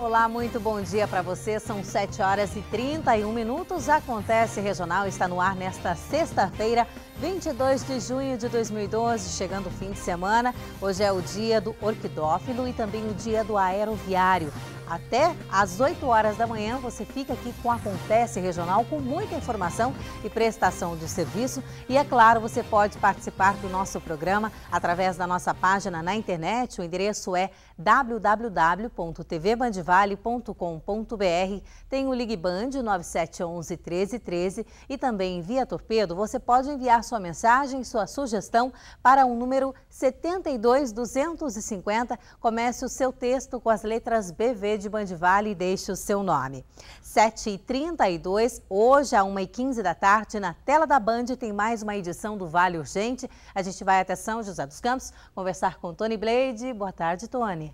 Olá, muito bom dia para você. São 7 horas e 31 minutos. Acontece Regional está no ar nesta sexta-feira, 22 de junho de 2012, chegando o fim de semana. Hoje é o dia do orquidófilo e também o dia do aeroviário. Até às 8 horas da manhã você fica aqui com Acontece Regional com muita informação e prestação de serviço. E é claro, você pode participar do nosso programa através da nossa página na internet. O endereço é www.tvbandivale.com.br. Tem o Ligband 9711 1313 e também via Torpedo você pode enviar sua mensagem, sua sugestão para o um número 72250. Comece o seu texto com as letras BV de Bandivale e deixe o seu nome. 7h32, hoje a 1h15 da tarde, na tela da Band, tem mais uma edição do Vale Urgente. A gente vai até São José dos Campos conversar com Tony Blade. Boa tarde, Tony.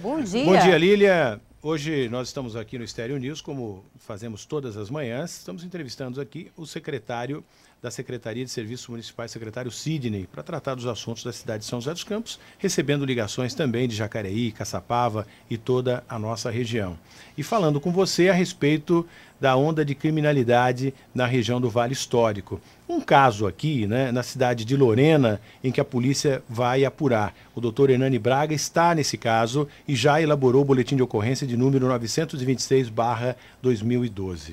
Bom dia. Bom dia, Lília. Hoje nós estamos aqui no Estéreo News, como fazemos todas as manhãs, estamos entrevistando aqui o secretário da Secretaria de Serviços Municipais, secretário Sidney, para tratar dos assuntos da cidade de São José dos Campos, recebendo ligações também de Jacareí, Caçapava e toda a nossa região. E falando com você a respeito da onda de criminalidade na região do Vale Histórico. Um caso aqui, né, na cidade de Lorena, em que a polícia vai apurar. O doutor Hernani Braga está nesse caso e já elaborou o boletim de ocorrência de número 926-2012.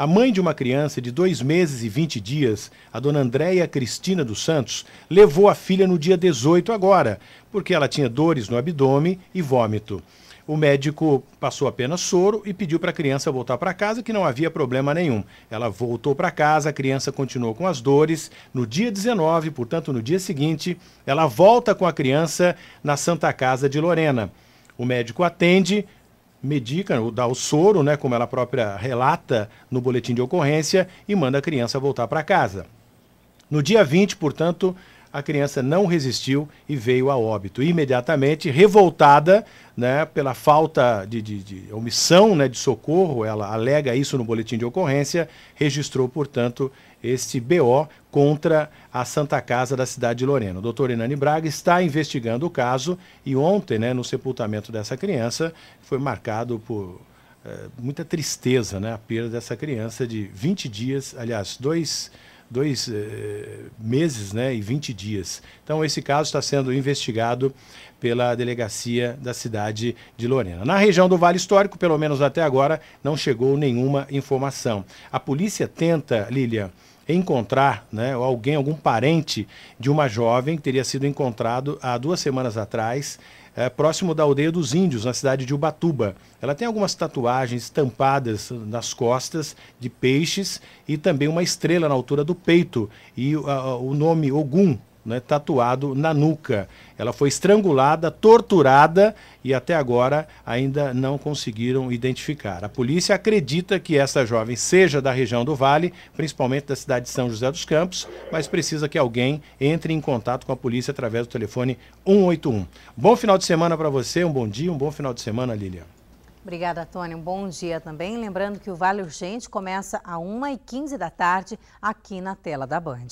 A mãe de uma criança de dois meses e 20 dias, a dona Andréia Cristina dos Santos, levou a filha no dia 18 agora, porque ela tinha dores no abdômen e vômito. O médico passou apenas soro e pediu para a criança voltar para casa, que não havia problema nenhum. Ela voltou para casa, a criança continuou com as dores. No dia 19, portanto, no dia seguinte, ela volta com a criança na Santa Casa de Lorena. O médico atende, medica, ou dá o soro, né, como ela própria relata no boletim de ocorrência, e manda a criança voltar para casa. No dia 20, portanto, a criança não resistiu e veio a óbito. Imediatamente, revoltada né, pela falta de, de, de omissão né, de socorro, ela alega isso no boletim de ocorrência, registrou, portanto, este BO contra a Santa Casa da cidade de Lorena. O doutor Inani Braga está investigando o caso e ontem, né, no sepultamento dessa criança, foi marcado por é, muita tristeza né, a perda dessa criança de 20 dias, aliás, dois dois eh, meses né, e 20 dias. Então, esse caso está sendo investigado pela delegacia da cidade de Lorena. Na região do Vale Histórico, pelo menos até agora, não chegou nenhuma informação. A polícia tenta, Lilian, encontrar né, alguém, algum parente de uma jovem que teria sido encontrado há duas semanas atrás, é, próximo da aldeia dos índios, na cidade de Ubatuba. Ela tem algumas tatuagens estampadas nas costas de peixes e também uma estrela na altura do peito e ah, ah, o nome Ogum, né, tatuado na nuca. Ela foi estrangulada, torturada e até agora ainda não conseguiram identificar. A polícia acredita que essa jovem seja da região do Vale, principalmente da cidade de São José dos Campos, mas precisa que alguém entre em contato com a polícia através do telefone 181. Bom final de semana para você, um bom dia, um bom final de semana, Lilian. Obrigada, Tony. Um bom dia também. Lembrando que o Vale Urgente começa a 1h15 da tarde aqui na tela da Band.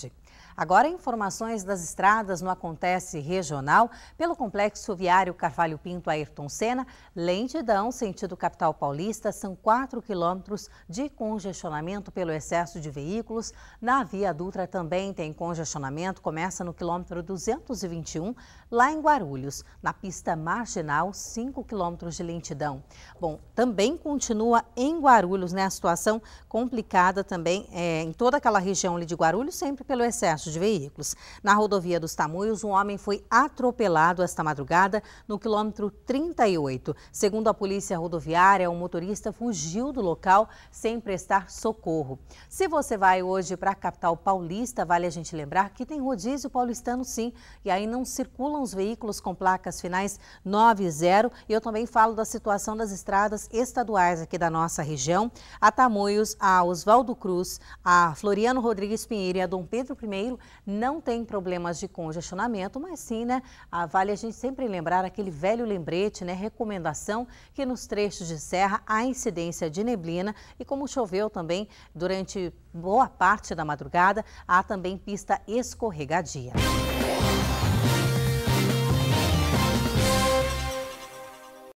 Agora, informações das estradas no Acontece Regional pelo Complexo Viário Carvalho Pinto Ayrton Senna. Lentidão, sentido capital paulista, são 4 quilômetros de congestionamento pelo excesso de veículos. Na Via Dutra também tem congestionamento, começa no quilômetro 221, lá em Guarulhos. Na pista marginal, 5 quilômetros de lentidão. Bom, também continua em Guarulhos, né? A situação complicada também é, em toda aquela região de Guarulhos, sempre pelo excesso de veículos. Na rodovia dos Tamoios, um homem foi atropelado esta madrugada no quilômetro 38. Segundo a polícia rodoviária, o um motorista fugiu do local sem prestar socorro. Se você vai hoje para a capital paulista, vale a gente lembrar que tem rodízio paulistano sim, e aí não circulam os veículos com placas finais 90. E eu também falo da situação das estradas estaduais aqui da nossa região, a Tamoios, a Oswaldo Cruz, a Floriano Rodrigues Pinheiro e a Dom Pedro I, não tem problemas de congestionamento, mas sim, né? A ah, vale a gente sempre lembrar aquele velho lembrete, né? Recomendação que nos trechos de serra há incidência de neblina e como choveu também durante boa parte da madrugada, há também pista escorregadia.